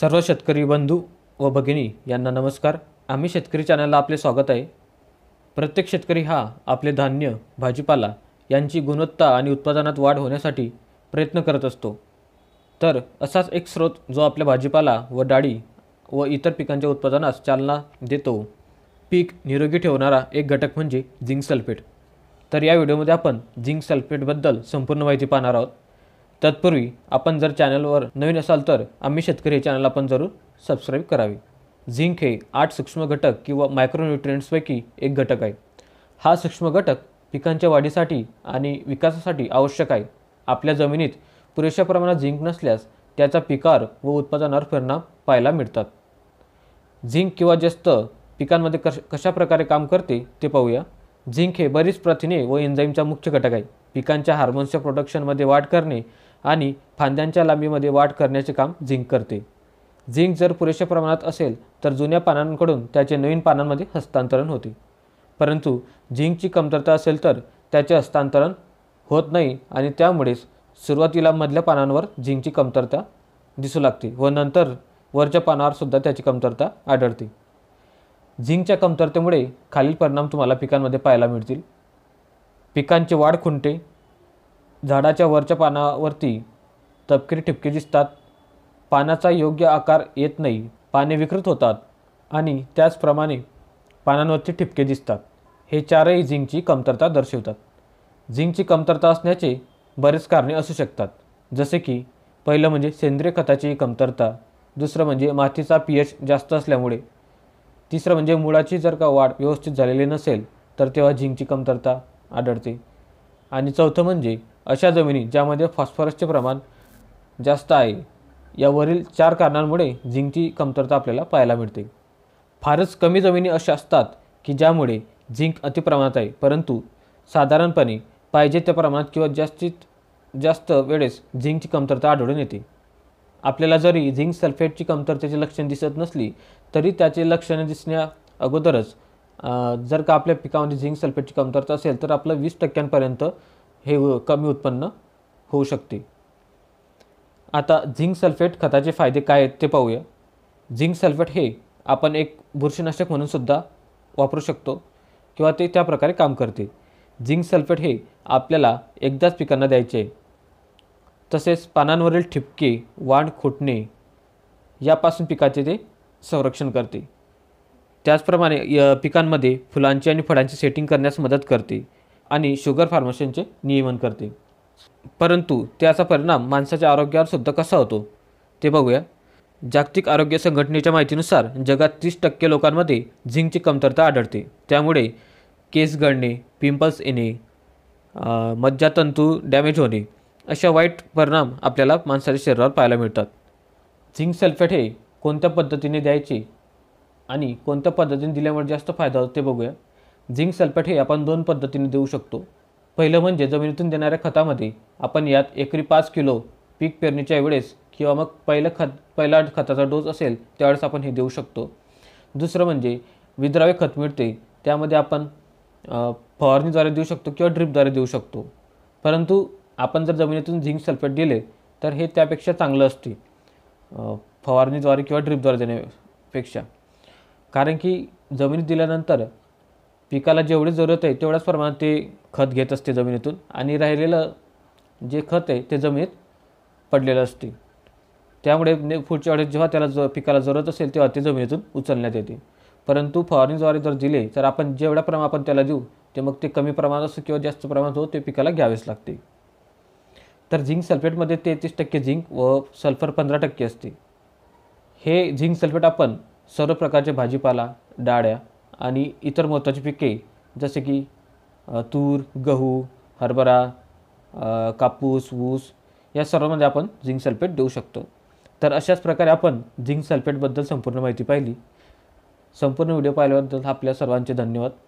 सर्व शेतकरी बंधू व भगिनी यांना नमस्कार आम्ही शेतकरी चॅनलला आपले स्वागत आहे प्रत्येक शेतकरी हा आपले धान्य भाजीपाला यांची गुणवत्ता आणि उत्पादनात वाढ होण्यासाठी प्रयत्न करत असतो तर असाच एक स्रोत जो आपल्या भाजीपाला व डाळी व इतर पिकांच्या उत्पादनास चालना देतो पीक निरोगी ठेवणारा एक घटक म्हणजे झिंक सल्फेट तर या व्हिडिओमध्ये आपण झिंक सल्फेटबद्दल संपूर्ण माहिती पाहणार आहोत तत्पूर्वी आपण जर चॅनलवर नवीन असाल तर आम्ही शेतकरी हे चॅनल आपण जरूर सबस्क्राईब करावी झिंक हे आठ सूक्ष्म घटक किंवा मायक्रोन्युट्रियंट्सपैकी एक घटक आहे हा सूक्ष्म घटक पिकांच्या वाढीसाठी आणि विकासासाठी आवश्यक आहे आपल्या जमिनीत पुरेशा प्रमाणात झिंक नसल्यास त्याचा पिकार व उत्पादनावर परिणाम पाहायला मिळतात झिंक किंवा जास्त पिकांमध्ये कश कशाप्रकारे काम करते ते पाहूया झिंक हे बरीच प्रथिने व एन्झाईमचा मुख्य घटक आहे पिकांच्या हार्मोन्सच्या प्रोडक्शनमध्ये वाढ करणे आणि फांद्यांच्या लांबीमध्ये वाढ करण्याचे काम झिंक करते झिंक जर पुरेशा प्रमाणात असेल तर जुन्या पानांकडून त्याचे नवीन पानांमध्ये हस्तांतरण होते परंतु झिंकची कमतरता असेल तर त्याचे हस्तांतरण होत नाही आणि त्यामुळेच सुरुवातीला मधल्या पानांवर झिंकची कमतरता दिसू लागते व नंतर वरच्या पानावर सुद्धा त्याची कमतरता आढळते झिंकच्या कमतरतेमुळे खालील परिणाम तुम्हाला पिकांमध्ये पाहायला मिळतील पिकांचे वाढ खुंटे झाडाच्या वरच्या पानावरती तपकिरी ठिपके दिसतात पानाचा योग्य आकार येत नाही पाने विकृत होतात आणि त्याचप्रमाणे पानांवरती ठिपके दिसतात हे चारही झिंकची कमतरता दर्शवतात झिंकची कमतरता असण्याचे बरेच कारणे असू शकतात जसे की पहिलं म्हणजे सेंद्रिय खताची कमतरता दुसरं म्हणजे मातीचा पी एच जास्त असल्यामुळे तिसरं म्हणजे मुळाची जर का वाढ व्यवस्थित झालेली नसेल तर तेव्हा झिंकची कमतरता आढळते आणि चौथं म्हणजे अशा जमिनी ज्यामध्ये फॉस्फरसचे प्रमाण जास्त आहे यावरील चार कारणांमुळे झिंकची कमतरता आपल्याला पाहायला मिळते फारच कमी जमिनी अशा असतात की ज्यामुळे झिंक अतिप्रमाणात आहे परंतु साधारणपणे पाहिजे त्या प्रमाणात किंवा जास्तीत जास्त वेळेस झिंकची कमतरता आढळून येते आपल्याला जरी झिंक सल्फेटची कमतरतेची लक्षणे दिसत नसली तरी त्याचे लक्षणे दिसण्या अगोदरच जर का आपल्या पिकामध्ये झिंक सल्फेटची कमतरता असेल तर आपलं वीस टक्क्यांपर्यंत हे कमी उत्पन्न होऊ शकते आता झिंक सल्फेट खताचे फायदे काय आहेत ते पाहूया झिंक सल्फेट हे आपण एक बुरशीनाशक म्हणून सुद्धा वापरू शकतो किंवा ते त्या प्रकारे काम करते झिंक सल्फेट हे आपल्याला एकदाच पिकांना द्यायचे तसेच पानांवरील ठिपके वाण खुटणे यापासून पिकाचे ते संरक्षण करते त्याचप्रमाणे पिकांमध्ये फुलांची आणि फळांची सेटिंग करण्यास मदत करते आणि शुगर फार्मशनचे नियमन करते परंतु त्याचा परिणाम माणसाच्या आरोग्यावर सुद्धा कसा होतो ते बघूया जागतिक आरोग्य संघटनेच्या माहितीनुसार जगात तीस टक्के लोकांमध्ये झिंकची कमतरता आढळते त्यामुळे केस गळणे पिंपल्स येणे मज्जातंतू डॅमेज होणे अशा वाईट परिणाम आपल्याला माणसाच्या शरीरावर पाहायला मिळतात झिंक सल्फेट हे कोणत्या पद्धतीने द्यायचे आणि कोणत्या पद्धतीने दिल्यामुळे जास्त फायदा होतो ते बघूया झिंक सल्फेट हे आपण दोन पद्धतीने देऊ शकतो पहिलं म्हणजे जमिनीतून देणाऱ्या खतामध्ये आपण यात एकरी पाच किलो पीक पेरणीच्या वेळेस किंवा मग पहिलं खत पहिला खताचा डोस असेल त्यावेळेस आपण हे देऊ शकतो दुसरं म्हणजे विद्रावे खत मिळते त्यामध्ये आपण फवारणीद्वारे देऊ शकतो किंवा ड्रिपद्वारे देऊ शकतो परंतु आपण जर जमिनीतून झिंक सल्फेट दिले तर हे त्यापेक्षा चांगलं असते फवारणीद्वारे किंवा ड्रिपद्वारे देण्यापेक्षा कारण की जमिनीत दिल्यानंतर पिकाला जेवढी जरूरत आहे तेवढ्याच प्रमाणात ते खत घेत असते जमिनीतून आणि राहिलेलं जे खत आहे ते जमिनीत पडलेलं असते त्यामुळे पुढच्या वेळेस जेव्हा त्याला ज पिकाला जरूरत असेल तेव्हा ते जमिनीतून उचलण्यात येते परंतु फवारणीद्वारे जर दिले तर आपण जेवढ्या प्रमाण आपण त्याला देऊ ते मग ते कमी प्रमाणात असो किंवा जास्त प्रमाणात हो ते पिकाला घ्यावेच लागते तर झिंक सल्फेटमध्ये तेहतीस टक्के झिंक व सल्फर पंधरा टक्के असते हे झिंक सल्फेट आपण सर्व प्रकारचे भाजीपाला डाळ्या आणि इतर महत्त्वाची पिके जसे की तूर गहू हरभरा कापूस ऊस या सर्वांमध्ये आपण झिंक सल्फेट देऊ शकतो तर अशाच प्रकारे आपण झिंक सल्फेटबद्दल संपूर्ण माहिती पाहिली संपूर्ण व्हिडिओ पाहिल्याबद्दल आपल्या सर्वांचे धन्यवाद